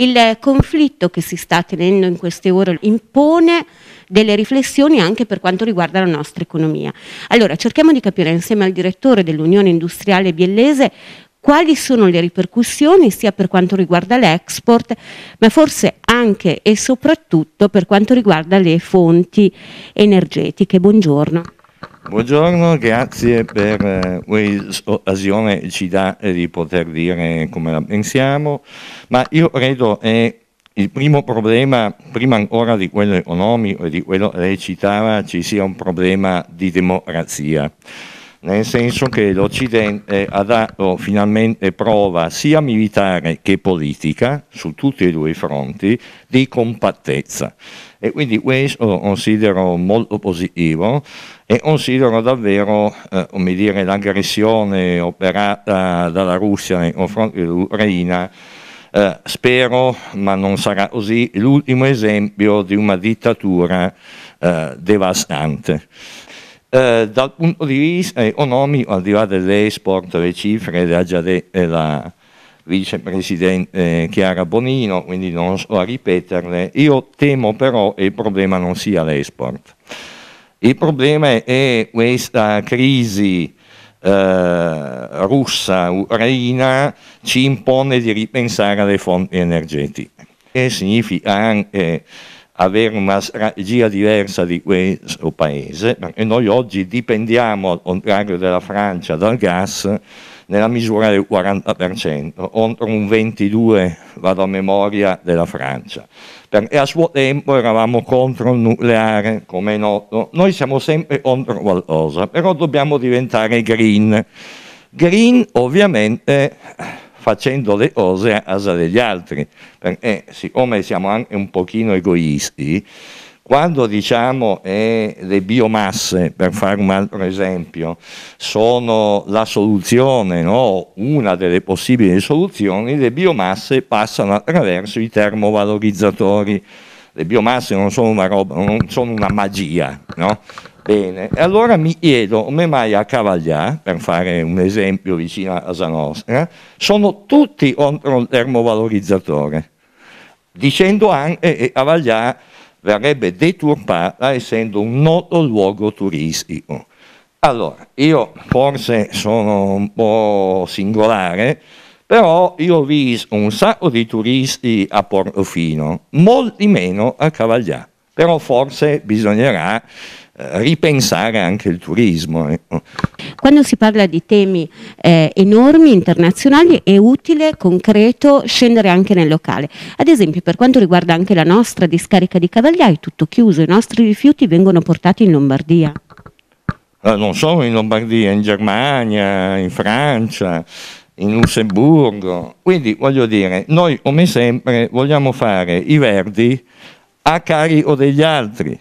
Il conflitto che si sta tenendo in queste ore impone delle riflessioni anche per quanto riguarda la nostra economia. Allora, cerchiamo di capire insieme al direttore dell'Unione Industriale Biellese quali sono le ripercussioni sia per quanto riguarda l'export, ma forse anche e soprattutto per quanto riguarda le fonti energetiche. Buongiorno. Buongiorno, grazie per l'occasione eh, ci dà eh, di poter dire come la pensiamo, ma io credo che il primo problema, prima ancora di quello economico e di quello che lei citava, ci sia un problema di democrazia nel senso che l'Occidente ha dato finalmente prova sia militare che politica, su tutti e due i fronti, di compattezza. E quindi questo lo considero molto positivo e considero davvero eh, dire, l'aggressione operata dalla Russia nei confronti dell'Ucraina eh, spero, ma non sarà così, l'ultimo esempio di una dittatura eh, devastante. Eh, dal punto di vista economico, al di là dell'export, le cifre le ha già dette la vicepresidente eh, Chiara Bonino, quindi non so a ripeterle, io temo però che il problema non sia l'export. Il problema è questa crisi eh, russa-ucraina ci impone di ripensare alle fonti energetiche, che significa anche avere una strategia diversa di questo paese, perché noi oggi dipendiamo, al contrario della Francia, dal gas nella misura del 40%, contro un 22% vado a memoria della Francia. Perché a suo tempo eravamo contro il nucleare, come è noto. Noi siamo sempre contro qualcosa, però dobbiamo diventare green. Green ovviamente facendo le cose a casa degli altri, perché eh, siccome siamo anche un pochino egoisti, quando diciamo che eh, le biomasse, per fare un altro esempio, sono la soluzione, no? una delle possibili soluzioni, le biomasse passano attraverso i termovalorizzatori. Le biomasse non sono una, roba, non sono una magia, no? Bene, allora mi chiedo come mai a Cavaglià, per fare un esempio vicino a casa nostra, sono tutti contro il termovalorizzatore, dicendo anche che Cavaglià verrebbe deturpata essendo un noto luogo turistico. Allora, io forse sono un po' singolare, però io ho visto un sacco di turisti a Portofino, molti meno a Cavaglià, però forse bisognerà eh, ripensare anche il turismo. Eh. Quando si parla di temi eh, enormi, internazionali, è utile, concreto, scendere anche nel locale. Ad esempio, per quanto riguarda anche la nostra discarica di Cavagliai, tutto chiuso, i nostri rifiuti vengono portati in Lombardia. Ah, non solo in Lombardia, in Germania, in Francia, in Lussemburgo. Quindi voglio dire, noi come sempre vogliamo fare i verdi a carico degli altri.